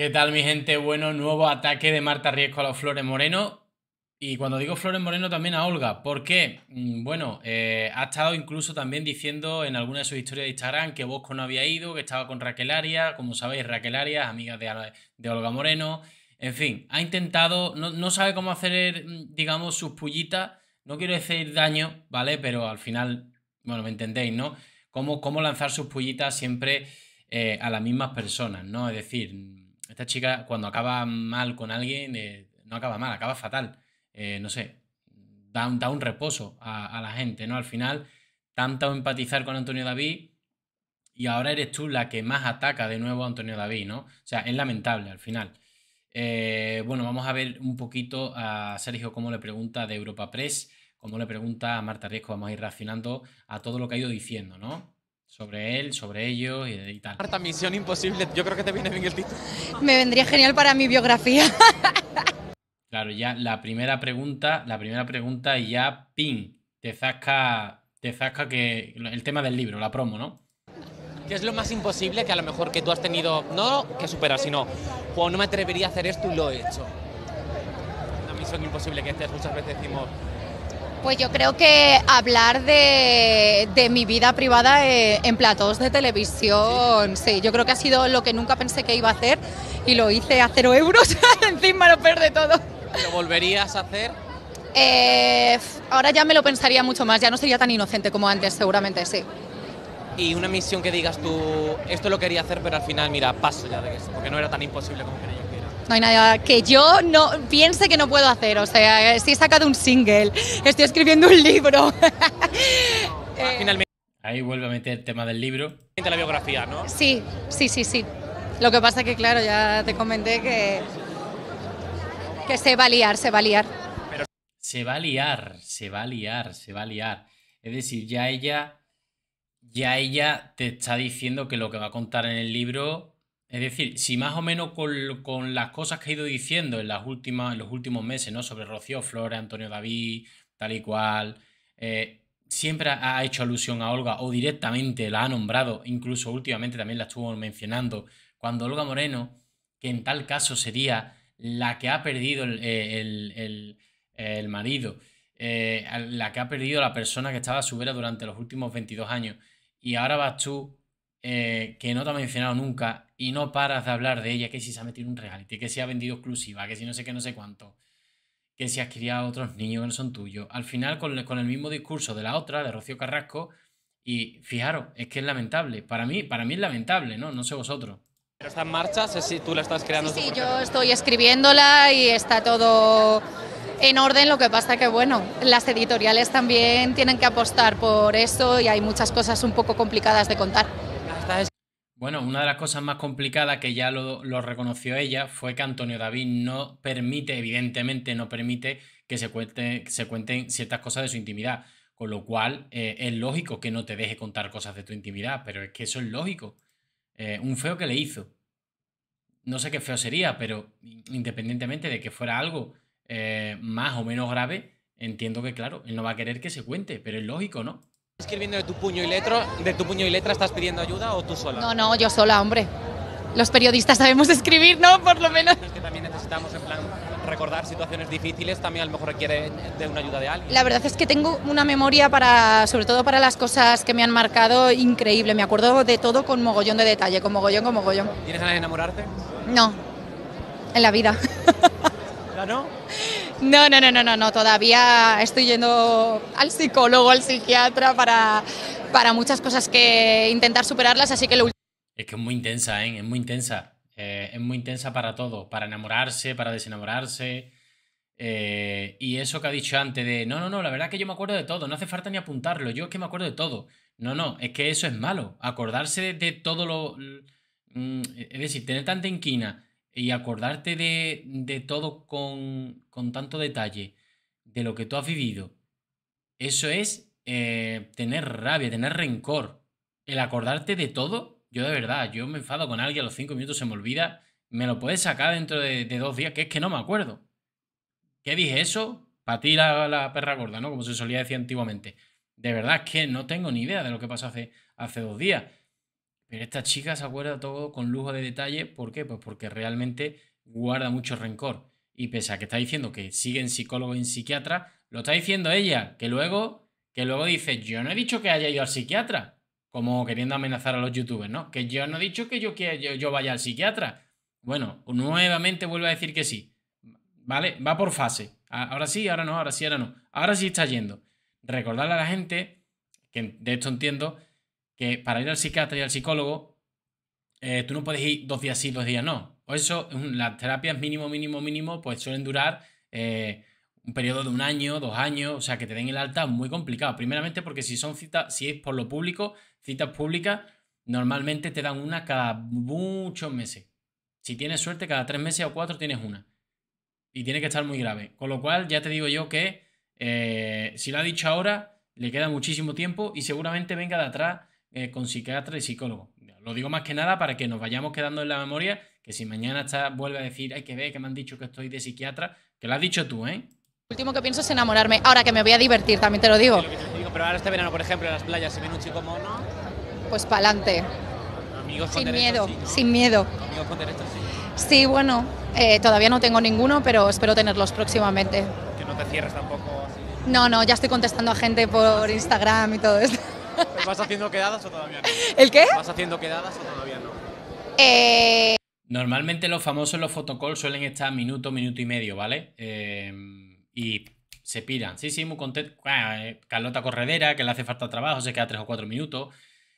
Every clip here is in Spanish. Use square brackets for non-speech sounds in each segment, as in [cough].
¿Qué tal, mi gente? Bueno, nuevo ataque de Marta Riesco a los Flores Moreno. Y cuando digo Flores Moreno, también a Olga. ¿Por qué? Mm, bueno, eh, ha estado incluso también diciendo en alguna de sus historias de Instagram que Bosco no había ido, que estaba con Raquel Arias. Como sabéis, Raquel Arias, amiga de, Olga Moreno. En fin, ha intentado, no, sabe cómo hacer, mm, digamos, sus pullitas. No quiero decir daño, ¿vale? Pero al final, bueno, me entendéis, ¿no? Cómo, cómo lanzar sus pullitas siempre eh, a las mismas personas, ¿no? Es decir esta chica cuando acaba mal con alguien, eh, no acaba mal, acaba fatal. Eh, no sé, da, un reposo a, la gente, ¿no? Al final, tanto empatizar con Antonio David y ahora eres tú la que más ataca de nuevo a Antonio David, ¿no? O sea, es lamentable al final. Eh, bueno, vamos a ver un poquito a Sergio cómo le pregunta de Europa Press, cómo le pregunta a Marta Riesco, vamos a ir reaccionando a todo lo que ha ido diciendo, ¿no? sobre él, sobre ellos y, tal. Marta, Misión Imposible, yo creo que te viene bien el título. [laughs] Me vendría genial para mi biografía. [laughs] Claro, ya la primera pregunta, la primera pregunta y ya pin, te zasca, te zasca que el tema del libro, la promo, ¿no? ¿Qué es lo más imposible que a lo mejor que tú has tenido, no que superar, sino, Juan, no me atrevería a hacer esto y lo he hecho? Una misión imposible que haces, muchas veces decimos, pues yo creo que hablar de, mi vida privada eh, en platos de televisión, sí, yo creo que ha sido lo que nunca pensé que iba a hacer y lo hice a cero euros, [laughs] encima lo pierde todo. ¿Lo volverías a hacer? Eh, ahora ya me lo pensaría mucho más, ya no sería tan inocente como antes, seguramente sí. Y una misión que digas tú, esto lo quería hacer, pero al final, mira, paso ya de eso, porque no era tan imposible como creía que no hay nada que yo no piense que no puedo hacer. O sea, estoy sacado un single, estoy escribiendo un libro. [laughs] Ah, eh, Ahí vuelve a meter el tema del libro. La biografía, ¿no? Sí, sí, sí, sí. Lo que pasa es que, claro, ya te comenté que, que se va a liar, se va a liar. Se va a liar, se va a liar, se va a liar. Es decir, ya ella, ya ella te está diciendo que lo que va a contar en el libro es decir, si más o menos con, las cosas que ha ido diciendo en, las últimas, los últimos meses, ¿no? Sobre Rocío Flores, Antonio David, tal y cual, eh, siempre ha hecho alusión a Olga o directamente la ha nombrado, incluso últimamente también la estuvo mencionando, cuando Olga Moreno, que en tal caso sería la que ha perdido el, eh, marido, eh, la que ha perdido la persona que estaba a su vera durante los últimos 22 años, y ahora vas tú eh, que no te ha mencionado nunca y no paras de hablar de ella, que si se ha metido en un reality, que si ha vendido exclusiva, que si no sé qué, no sé cuánto, que si has criado otros niños que no son tuyos. Al final, con, el mismo discurso de la otra, de Rocío Carrasco, y fijaros, es que es lamentable. Para mí, para mí es lamentable, ¿no? No sé vosotros. Pero está en si tú la estás creando. Sí, sí yo estoy escribiéndola y está todo en orden, lo que pasa que bueno, las editoriales también tienen que apostar por esto y hay muchas cosas un poco complicadas de contar. Bueno, una de las cosas más complicadas que ya lo, reconoció ella fue que Antonio David no permite, evidentemente no permite que se, cuente, se cuenten ciertas cosas de su intimidad, con lo cual eh, es lógico que no te deje contar cosas de tu intimidad, pero es que eso es lógico. Eh, un feo que le hizo. No sé qué feo sería, pero independientemente de que fuera algo eh, más o menos grave, entiendo que claro, él no va a querer que se cuente, pero es lógico, ¿no? escribiendo de tu puño y letra, de tu puño y letra estás pidiendo ayuda o tú sola? No, no, yo sola, hombre. Los periodistas sabemos escribir, ¿no? Por lo menos. Es que también necesitamos en plan recordar situaciones difíciles también a lo mejor requiere de una ayuda de alguien. La verdad es que tengo una memoria para, sobre todo para las cosas que me han marcado, increíble. Me acuerdo de todo con mogollón de detalle, con mogollón, con mogollón. ¿Tienes ganas de enamorarte? No, en la vida. [laughs] No, no, no, no, no, no, todavía estoy yendo al psicólogo, al psiquiatra para, para muchas cosas que intentar superarlas, así que lo Es que es muy intensa, ¿eh? Es muy intensa. Eh, es muy intensa para todo, para enamorarse, para desenamorarse. Eh, y eso que ha dicho antes de, no, no, no, la verdad que yo me acuerdo de todo, no hace falta ni apuntarlo, yo es que me acuerdo de todo. No, no, es que eso es malo, acordarse de, todo lo... Mm, es decir, tener tanta inquina y acordarte de, todo con, tanto detalle, de lo que tú has vivido, eso es eh, tener rabia, tener rencor. El acordarte de todo, yo de verdad, yo me enfado con alguien, a los cinco minutos se me olvida, me lo puedes sacar dentro de, dos días, que es que no me acuerdo. ¿Qué dije eso? Para ti la, perra gorda, ¿no? Como se solía decir antiguamente. De verdad es que no tengo ni idea de lo que pasó hace, hace dos días. Pero esta chica se acuerda todo con lujo de detalle. ¿Por qué? Pues porque realmente guarda mucho rencor. Y pese a que está diciendo que siguen psicólogo y en psiquiatra, lo está diciendo ella, que luego, que luego dice, yo no he dicho que haya ido al psiquiatra. Como queriendo amenazar a los youtubers, ¿no? Que yo no he dicho que yo, que yo, yo vaya al psiquiatra. Bueno, nuevamente vuelve a decir que sí. ¿Vale? Va por fase. Ahora sí, ahora no, ahora sí, ahora no. Ahora sí está yendo. Recordarle a la gente, que de esto entiendo, que para ir al psiquiatra y al psicólogo, eh, tú no puedes ir dos días sí, dos días no. O eso, las terapias mínimo, mínimo, mínimo, pues suelen durar eh, un periodo de un año, dos años, o sea, que te den el alta muy complicado. Primeramente porque si son citas, si es por lo público, citas públicas, normalmente te dan una cada muchos meses. Si tienes suerte, cada tres meses o cuatro tienes una. Y tiene que estar muy grave. Con lo cual, ya te digo yo que eh, si lo ha dicho ahora, le queda muchísimo tiempo y seguramente venga de atrás eh, con psiquiatra y psicólogo. Lo digo más que nada para que nos vayamos quedando en la memoria, que si mañana está, vuelve a decir, hay que ver que me han dicho que estoy de psiquiatra, que lo has dicho tú, ¿eh? Lo último que pienso es enamorarme, ahora que me voy a divertir, también te lo digo. pero ahora este verano, por ejemplo, en las playas, si viene un chico mono... Pues pa'lante. Amigos sin miedo, sin miedo. Amigos con derechos, sí. Sí, bueno, eh, todavía no tengo ninguno, pero espero tenerlos próximamente. Que no te cierres tampoco. No, no, ya estoy contestando a gente por Instagram y todo esto. [laughs] ¿Vas haciendo quedadas o todavía no? ¿El qué? ¿Vas haciendo quedadas o todavía no? Eh, Normalmente los famosos, los fotocalls suelen estar minuto, minuto y medio, ¿vale? Eh, y se piran. Sí, sí, muy contento. Eh, Carlota Corredera, que le hace falta trabajo, se queda tres o cuatro minutos.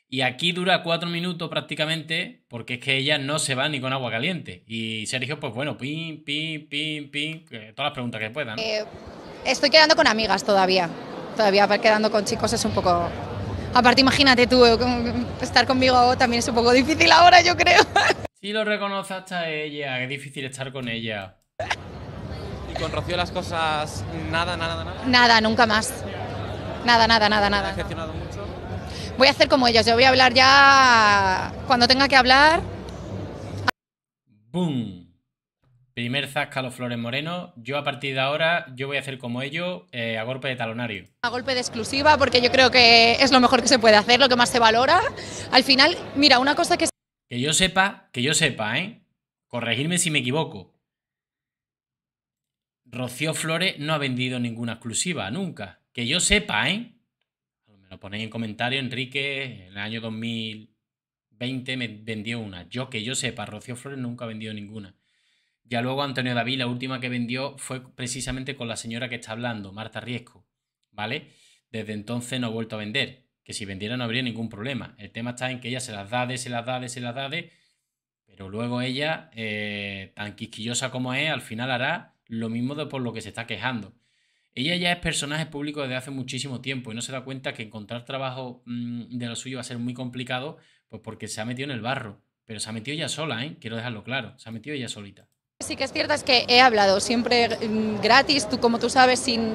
Y aquí dura cuatro minutos prácticamente, porque es que ella no se va ni con agua caliente. Y Sergio, pues bueno, pim, pim, pim, pim, todas las preguntas que puedan. estoy quedando con amigas todavía. Todavía quedando con chicos es un poco Aparte, imagínate tú, eh, estar conmigo también es un poco difícil ahora, yo creo. [laughs] Sí lo reconoce hasta ella, es difícil estar con ella. ¿Y con Rocío las cosas nada, nada, nada? Nada, nunca más. Nada, nada, nada, nada. decepcionado mucho? Voy a hacer como ellos, yo voy a hablar ya cuando tenga que hablar. ¡Boom! Primer los Flores Moreno. Yo a partir de ahora, yo voy a hacer como ello, eh, a golpe de talonario. A golpe de exclusiva, porque yo creo que es lo mejor que se puede hacer, lo que más se valora. Al final, mira, una cosa que... Que yo sepa, que yo sepa, ¿eh? Corregirme si me equivoco. Rocío Flores no ha vendido ninguna exclusiva, nunca. Que yo sepa, ¿eh? Me lo ponéis en comentario, Enrique, en el año 2020 me vendió una. Yo que yo sepa, Rocío Flores nunca ha vendido ninguna. Ya luego Antonio David, la última que vendió fue precisamente con la señora que está hablando, Marta Riesco, ¿vale? Desde entonces no ha vuelto a vender, que si vendiera no habría ningún problema. El tema está en que ella se las da, de, se las da, de, se las da, de, pero luego ella, eh, tan quisquillosa como es, al final hará lo mismo de por lo que se está quejando. Ella ya es personaje público desde hace muchísimo tiempo y no se da cuenta que encontrar trabajo mm, de lo suyo va a ser muy complicado, pues porque se ha metido en el barro. Pero se ha metido ya sola, ¿eh? Quiero dejarlo claro, se ha metido ella solita. Sí que es cierto, es que he hablado siempre mm, gratis, tú como tú sabes, sin,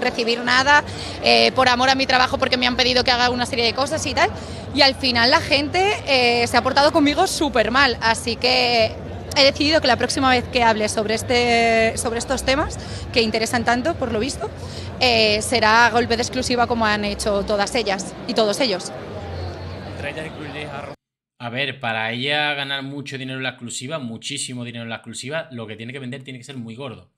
recibir nada, eh, por amor a mi trabajo, porque me han pedido que haga una serie de cosas y tal. Y al final la gente eh, se ha portado conmigo súper mal, así que he decidido que la próxima vez que hable sobre, este, sobre estos temas, que interesan tanto, por lo visto, eh, será golpe de exclusiva como han hecho todas ellas y todos ellos. A ver, para ella ganar mucho dinero en la exclusiva, muchísimo dinero en la exclusiva, lo que tiene que vender tiene que ser muy gordo.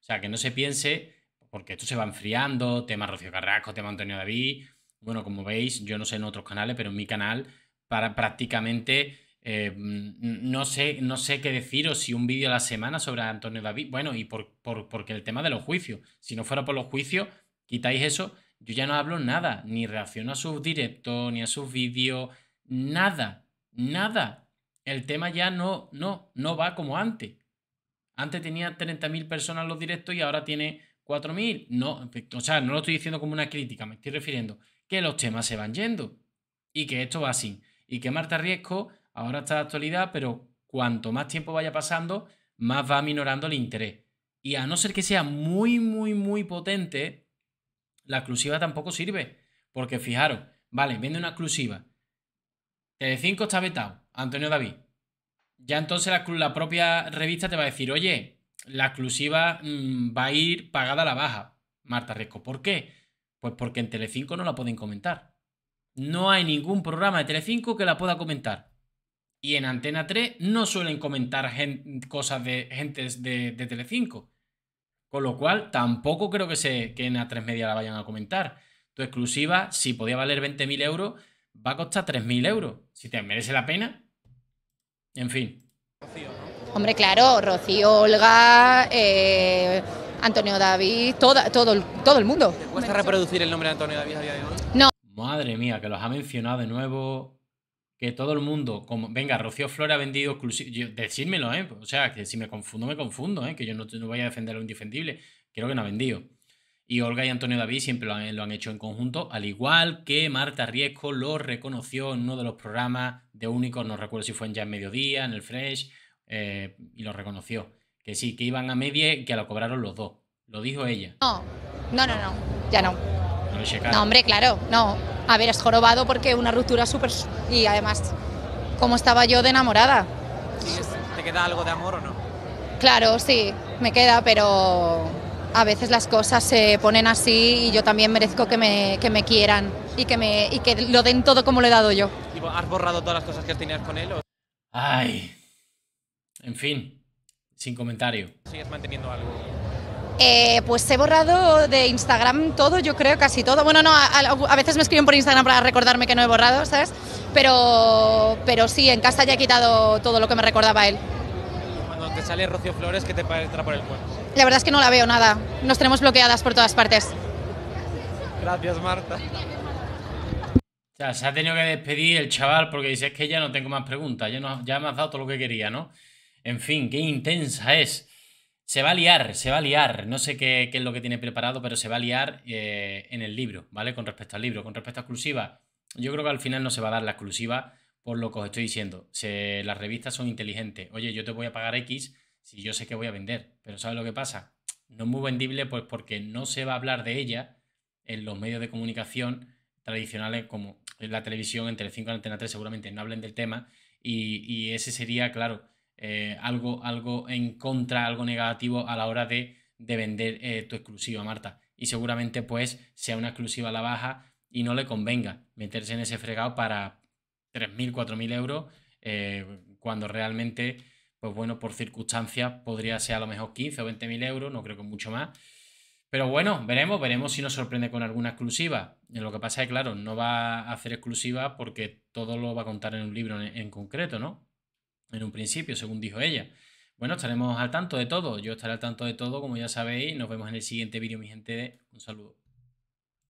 O sea, que no se piense, porque esto se va enfriando, tema Rocío Carrasco, tema Antonio David. Bueno, como veis, yo no sé en otros canales, pero en mi canal, para prácticamente eh, mm, no, sé, no sé qué deciros si un vídeo a la semana sobre Antonio David. Bueno, y por, porque el tema de los juicios. Si no fuera por los juicios, quitáis eso. Yo ya no hablo nada, ni reacciono a sus directos, ni a sus vídeos, nada Nada. Mm. El tema ya no, no, no va como antes. Antes tenía 30.000 personas los directos y ahora tiene 4.000. No, o sea, no lo estoy diciendo como una crítica, me estoy refiriendo que los temas se van yendo y que esto va así. Y que Marta Riesco ahora está de actualidad, pero cuanto más tiempo vaya pasando, más va minorando el interés. Y a no ser que sea muy, muy, muy potente, la exclusiva tampoco sirve. Porque fijaros, vale, vende una exclusiva, Tele5 está vetado, Antonio David. Ya entonces la, propia revista te va a decir, oye, la exclusiva mm, va a ir pagada a la baja, Marta Resco. ¿Por qué? Pues porque en Telecinco no la pueden comentar. No hay ningún programa de Telecinco que la pueda comentar. Y en Antena 3 no suelen comentar cosas de gentes de, tele Telecinco. Con lo cual, tampoco creo que, se, que en A3 Media la vayan a comentar. Tu exclusiva, si podía valer 20.000 euros, va a costar 3.000 euros. Si te merece la pena. En fin. Hombre, claro, Rocío, Olga, eh, Antonio David, todo, el, todo el mundo. ¿Te cuesta reproducir el nombre de Antonio David a hoy? No. Madre mía, que los ha mencionado de nuevo. Que todo el mundo, como, venga, Rocío Flores ha vendido exclusivo. Decídmelo, ¿eh? O sea, que si me confundo, me confundo, ¿eh? Que yo no, voy a defender lo indefendible. Creo que no ha vendido. Y Olga y Antonio David siempre lo han, hecho en conjunto, al igual que Marta Riesco lo reconoció en uno de los programas de Únicos, no recuerdo si fue en Ya en Mediodía, en el Fresh, eh, y lo reconoció. Que sí, que iban a media que lo cobraron los dos. Lo dijo ella. No, no, no, no, ya no. No, hombre, claro, no. A ver, es jorobado porque una ruptura súper... Y además, ¿cómo estaba yo de enamorada. ¿Te queda algo de amor o no? Claro, sí, me queda, pero a veces las cosas se ponen así y yo también merezco que me, quieran y que, me, y que lo den todo como lo he dado yo. ¿Has borrado todas las cosas que tenías con él? Ay. En fin, sin comentario. ¿Sigues manteniendo algo? Eh, pues he borrado de Instagram todo, yo creo, casi todo. Bueno, no, a, veces me escriben por Instagram para recordarme que no he borrado, ¿sabes? Pero, pero sí, en casa ya he quitado todo lo que me recordaba él. Cuando te sale Rocío Flores, ¿qué te entra por el cuerpo? La verdad es que no la veo nada. Nos tenemos bloqueadas por todas partes. Gracias, Marta. ya se ha tenido que despedir el chaval porque dice es que ya no tengo más preguntas, ya, ya me has dado todo lo que quería, ¿no? En fin, qué intensa es. Se va a liar, se va a liar. No sé qué, qué es lo que tiene preparado, pero se va a liar eh, en el libro, ¿vale? Con respecto al libro, con respecto a exclusiva. Yo creo que al final no se va a dar la exclusiva por lo que os estoy diciendo. las revistas son inteligentes. Oye, yo te voy a pagar X, si yo sé que voy a vender. Pero ¿sabes lo que pasa? No es muy vendible pues porque no se va a hablar de ella en los medios de comunicación tradicionales como la televisión, en Telecinco, Antena 3, seguramente no hablen del tema y, ese sería, claro, eh, algo, algo en contra, algo negativo a la hora de, vender eh, tu exclusiva, Marta. Y seguramente pues sea una exclusiva a la baja y no le convenga meterse en ese fregado para 3.000, 4.000 euros eh, cuando realmente pues bueno, por circunstancias podría ser a lo mejor 15 o 20 mil euros, no creo que mucho más. Pero bueno, veremos, veremos si nos sorprende con alguna exclusiva. Lo que pasa es que, claro, no va a hacer exclusiva porque todo lo va a contar en un libro en concreto, ¿no? En un principio, según dijo ella. Bueno, estaremos al tanto de todo. Yo estaré al tanto de todo, como ya sabéis. Nos vemos en el siguiente vídeo, mi gente. Un saludo.